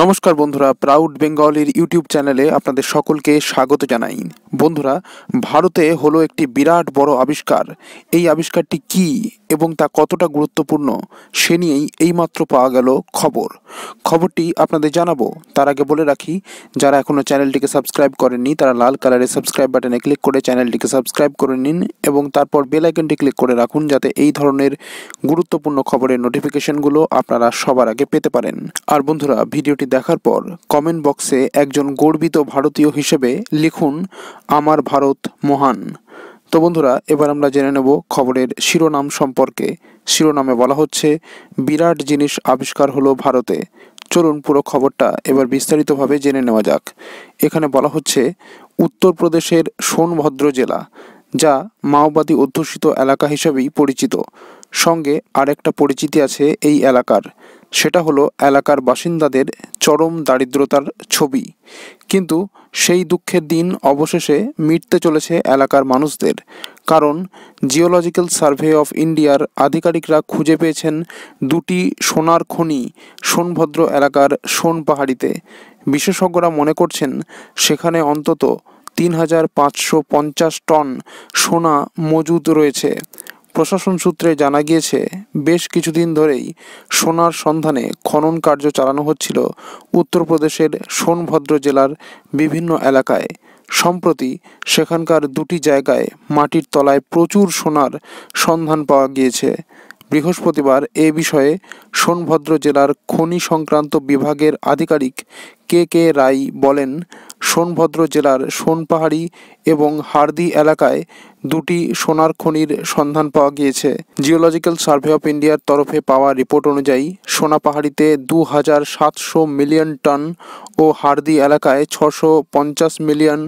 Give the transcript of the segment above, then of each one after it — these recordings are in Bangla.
নমস্কার বন্ধুরা প্রাউড বেঙ্গলের ইউটিউব চ্যানেলে আপনাদের সকলকে স্বাগত জানাই বন্ধুরা ভারতে হলো একটি বিরাট বড় আবিষ্কার এই আবিষ্কারটি কি এবং তা কতটা গুরুত্বপূর্ণ সে নিয়েই এইমাত্র পাওয়া গেল খবর খবরটি আপনাদের জানাবো তার আগে বলে রাখি যারা এখনও চ্যানেলটিকে সাবস্ক্রাইব করেননি তারা লাল কালারের সাবস্ক্রাইব বাটনে ক্লিক করে চ্যানেলটিকে সাবস্ক্রাইব করে নিন এবং তারপর বেলাইকনটি ক্লিক করে রাখুন যাতে এই ধরনের গুরুত্বপূর্ণ খবরের নোটিফিকেশনগুলো আপনারা সবার আগে পেতে পারেন আর বন্ধুরা ভিডিওটি দেখার পর কমেন্ট বক্সে একজন গর্বিত ভারতীয় হিসেবে লিখুন আমার ভারত মহান তো বন্ধুরা এবার আমরা জেনে নেব খবরের শিরোনাম সম্পর্কে শিরোনামে বলা হচ্ছে বিরাট জিনিস আবিষ্কার হলো ভারতে চলুন পুরো খবরটা এবার বিস্তারিতভাবে জেনে নেওয়া যাক এখানে বলা হচ্ছে উত্তরপ্রদেশের সোনভদ্র জেলা যা মাওবাদী অধ্যুষিত এলাকা হিসেবেই পরিচিত সঙ্গে আরেকটা পরিচিতি আছে এই এলাকার সেটা হলো এলাকার বাসিন্দাদের চরম দারিদ্রতার ছবি কিন্তু সেই দুঃখের দিন অবশেষে মিটতে চলেছে এলাকার মানুষদের কারণ জিওলজিক্যাল সার্ভে অফ ইন্ডিয়ার আধিকারিকরা খুঁজে পেয়েছেন দুটি সোনার খনি সোনভদ্র এলাকার সোন পাহাড়িতে বিশেষজ্ঞরা মনে করছেন সেখানে অন্তত তিন হাজার পাঁচশো পঞ্চাশ টন সোনা মজুদ রয়েছে প্রশাসন সূত্রে জানা গিয়েছে বেশ কিছুদিন ধরেই সোনার সন্ধানে খনন কার্য চালানো হচ্ছিল উত্তরপ্রদেশের সোনভদ্র জেলার বিভিন্ন এলাকায় সম্প্রতি সেখানকার দুটি জায়গায় মাটির তলায় প্রচুর সোনার সন্ধান পাওয়া গিয়েছে বৃহস্পতিবার এ বিষয়ে সোনভদ্র জেলার খনি সংক্রান্ত বিভাগের আধিকারিক কে কে রায় বলেন সোনভদ্র জেলার সোনপাহাড়ি এবং হার্দি এলাকায় দুটি সোনার খনির সন্ধান পাওয়া গিয়েছে জিওলজিক্যাল সার্ভে অফ ইন্ডিয়ার তরফে পাওয়া রিপোর্ট অনুযায়ী সোনাপাহাড়িতে দু হাজার সাতশো মিলিয়ন টন ও হার্দি এলাকায় ছশো পঞ্চাশ মিলিয়ন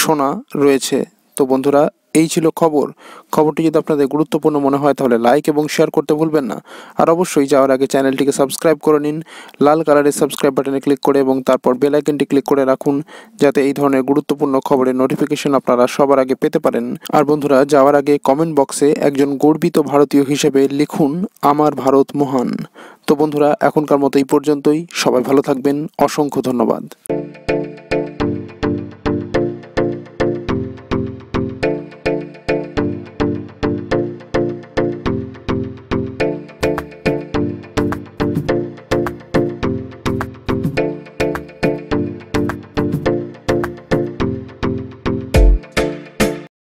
সোনা রয়েছে তো বন্ধুরা এই ছিল খবর খবরটি যদি আপনাদের গুরুত্বপূর্ণ মনে হয় তাহলে লাইক এবং শেয়ার করতে ভুলবেন না আর অবশ্যই যাওয়ার আগে চ্যানেলটিকে সাবস্ক্রাইব করে নিন লাল কালারের সাবস্ক্রাইব বাটনে ক্লিক করে এবং তারপর বেল আইকনটি ক্লিক করে রাখুন যাতে এই ধরনের গুরুত্বপূর্ণ খবরের নোটিফিকেশন আপনারা সবার আগে পেতে পারেন আর বন্ধুরা যাওয়ার আগে কমেন্ট বক্সে একজন গর্বিত ভারতীয় হিসেবে লিখুন আমার ভারত মহান তো বন্ধুরা এখনকার মতো এই পর্যন্তই সবাই ভালো থাকবেন অসংখ্য ধন্যবাদ